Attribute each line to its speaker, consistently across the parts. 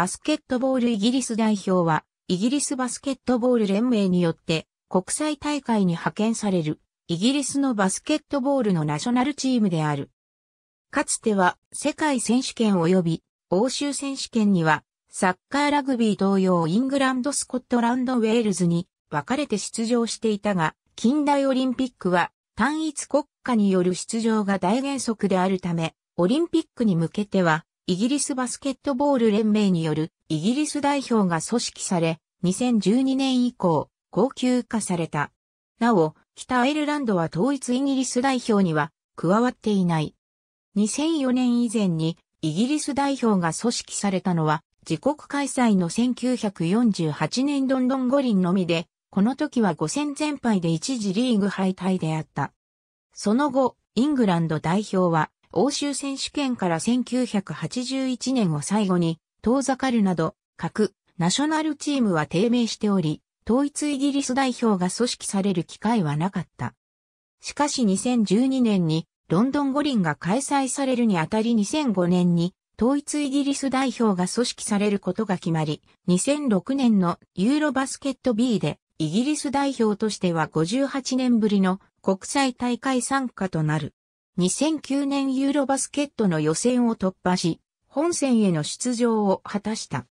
Speaker 1: バス
Speaker 2: ケットボールイギリス代表は、イギリスバスケットボール連盟によって国際大会に派遣される、イギリスのバスケットボールのナショナルチームである。かつては世界選手権及び欧州選手権には、サッカーラグビー同様イングランドスコットランドウェールズに分かれて出場していたが、近代オリンピックは単一国家による出場が大原則であるため、オリンピックに向けてはイギリスバスケットボール連盟によるイギリス代表が組織され、2012年以降、高級化された。なお、北アイルランドは統一イギリス代表には加わっていない。2004年以前にイギリス代表が組織されたのは自国開催の1948年ロンドン五輪のみで、この時は5戦全敗で一時リーグ敗退であった。その後、イングランド代表は欧州選手権から1981年を最後に遠ざかるなど、各ナショナルチームは低迷しており、統一イギリス代表が組織される機会はなかった。しかし2012年にロンドン五輪が開催されるにあたり2005年に統一イギリス代表が組織されることが決まり、2006年のユーロバスケット B でイギリス代表としては58年ぶりの国際大会参加となる。2009年ユーロバスケットの予選を突破し、本戦への出場を果たした。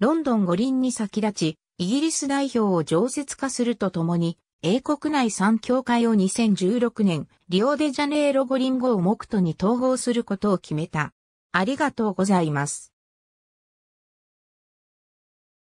Speaker 2: ロンドン五輪に先立ち、イギリス代表を常設化するとともに、英国内3協会を2016年、リオデジャネイロ五輪後を目途に統合することを決めた。ありがとうございます。